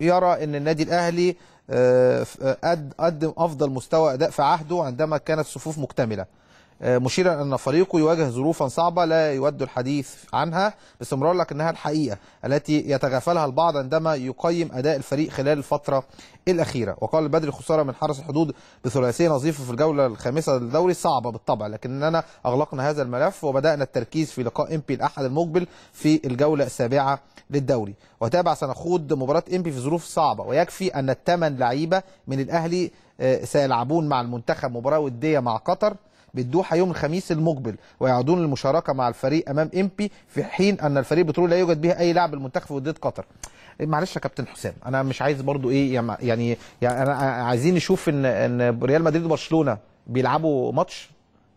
يرى ان النادي الاهلي آه، قدم افضل مستوى اداء في عهده عندما كانت الصفوف مكتمله آه، مشيرا أن فريقه يواجه ظروفا صعبة لا يود الحديث عنها باستمرار لكنها الحقيقة التي يتغافلها البعض عندما يقيم أداء الفريق خلال الفترة الأخيرة وقال بدري خسارة من حرس الحدود بثلاثية نظيفة في الجولة الخامسة للدوري صعبة بالطبع لكننا أغلقنا هذا الملف وبدأنا التركيز في لقاء إمبي الأحد المقبل في الجولة السابعة للدوري وتابع سنخوض مباراة إمبي في ظروف صعبة ويكفي أن الثمان لعيبة من الأهلي آه، سيلعبون مع المنتخب مباراة ودية مع قطر بالدوحه يوم الخميس المقبل ويعودون للمشاركه مع الفريق امام امبي في حين ان الفريق بترول لا يوجد به اي لاعب المنتخب في وديه قطر معلش يا كابتن حسام انا مش عايز برضو ايه يعني يعني انا عايزين نشوف ان ان ريال مدريد وبرشلونه بيلعبوا ماتش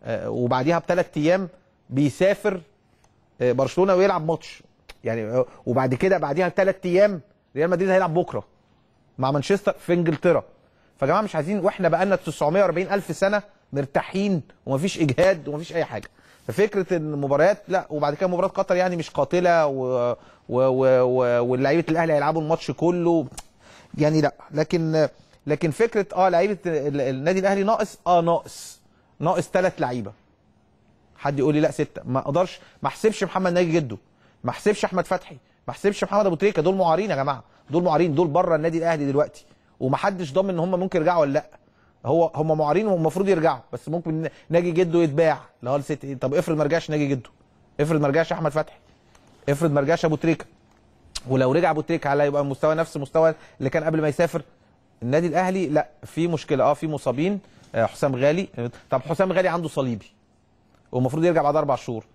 آه، وبعديها بثلاث ايام بيسافر آه، برشلونه ويلعب ماتش يعني آه، وبعد كده بعديها بثلاث ايام ريال مدريد هيلعب بكره مع مانشستر في انجلترا فجماعه مش عايزين واحنا بقالنا 940 الف سنه مرتاحين ومفيش اجهاد ومفيش اي حاجه ففكره المباريات لا وبعد كده مباراه قطر يعني مش قاتله و, و... و... واللعيبه الاهلي هيلعبوا الماتش كله يعني لا لكن لكن فكره اه لعيبه النادي الاهلي ناقص اه ناقص ناقص ثلاث لعيبه حد يقول لي لا سته ما اقدرش ما احسبش محمد ناجي جده ما احسبش احمد فتحي ما احسبش محمد ابو تريكه دول معارين يا جماعه دول معارين دول بره النادي الاهلي دلوقتي ومحدش ضامن ان هم ممكن يرجعوا ولا لا هو هم معارين والمفروض يرجعوا بس ممكن ناجي جده يتباع لهال سيتي طب افرض ما رجعش ناجي جده افرض ما رجعش احمد فتحي افرض ما رجعش ابو تريكه ولو رجع ابو تريكه على يبقى مستوى نفس مستوى اللي كان قبل ما يسافر النادي الاهلي لا في مشكله اه في مصابين آه حسام غالي طب حسام غالي عنده صليبي والمفروض يرجع بعد اربع شهور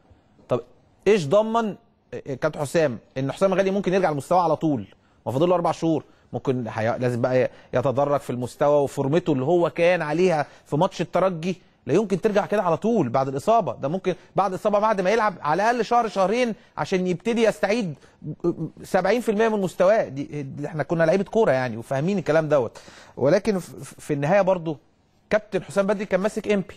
طب ايش ضمن آه، كابتن حسام ان حسام غالي ممكن يرجع المستوى على طول ما فاضل له اربع شهور ممكن حي... لازم بقى يتدرج في المستوى وفورمته اللي هو كان عليها في ماتش الترجي لا يمكن ترجع كده على طول بعد الاصابه ده ممكن بعد الاصابه بعد ما يلعب على الاقل شهر شهرين عشان يبتدي يستعيد 70% من مستواه دي احنا كنا لعيبه كوره يعني وفاهمين الكلام دوت ولكن في النهايه برضو كابتن حسام بدري كان ماسك امبي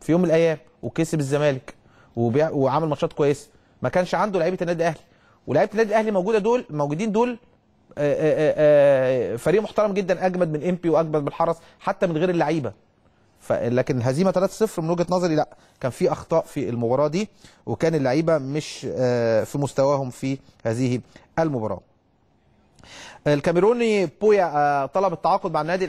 في يوم من الايام وكسب الزمالك وبيع... وعمل ماتشات كويسه ما كانش عنده لعيبه النادي الاهلي ولاعيبه النادي الاهلي موجوده دول موجودين دول آه، آه، آه، فريق محترم جدا اجمد من امبي واجمد من الحرس حتى من غير اللعيبه لكن الهزيمه 3-0 من وجهه نظري لا كان في اخطاء في المباراه دي وكان اللعيبه مش في مستواهم في هذه المباراه الكاميروني بويا طلب التعاقد مع النادي